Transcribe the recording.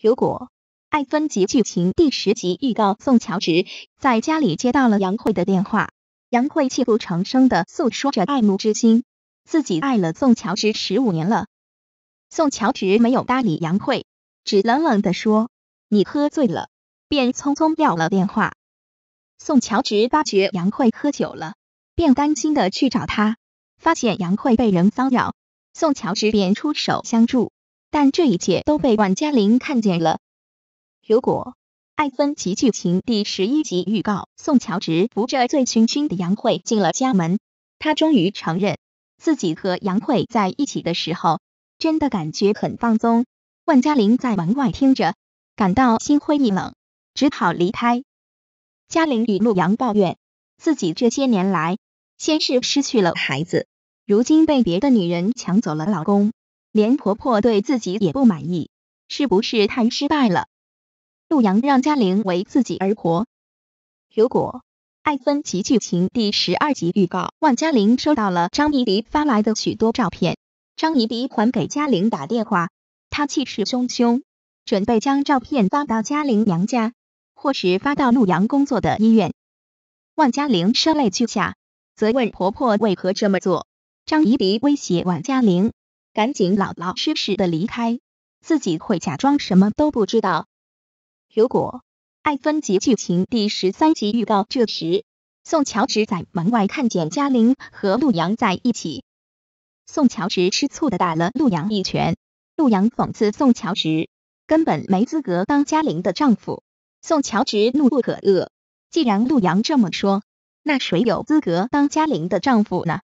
如果爱分级剧情第十集预告，宋乔植在家里接到了杨慧的电话，杨慧泣不成声的诉说着爱慕之心，自己爱了宋乔治十五年了。宋乔植没有搭理杨慧，只冷冷的说你喝醉了，便匆匆撂了电话。宋乔植发觉杨慧喝酒了，便担心的去找他，发现杨慧被人骚扰，宋乔治便出手相助。但这一切都被万嘉玲看见了。如果《爱分奇剧情》第十一集预告，宋乔植扶着醉醺醺的杨慧进了家门，他终于承认自己和杨慧在一起的时候，真的感觉很放松。万嘉玲在门外听着，感到心灰意冷，只好离开。嘉玲与陆洋抱怨自己这些年来，先是失去了孩子，如今被别的女人抢走了老公。连婆婆对自己也不满意，是不是太失败了？陆阳让嘉玲为自己而活。如果《爱分奇剧情》第十二集预告，万嘉玲收到了张怡迪发来的许多照片，张怡迪还给嘉玲打电话，他气势汹汹，准备将照片发到嘉玲娘家，或是发到陆阳工作的医院。万嘉玲声泪俱下，责问婆婆为何这么做。张怡迪威胁万嘉玲。赶紧老老实实的离开，自己会假装什么都不知道。如果《爱分级剧情》第十三集预告，这时宋乔直在门外看见嘉玲和陆阳在一起，宋乔直吃醋的打了陆阳一拳，陆阳讽刺宋乔直根本没资格当嘉玲的丈夫，宋乔直怒不可遏，既然陆阳这么说，那谁有资格当嘉玲的丈夫呢？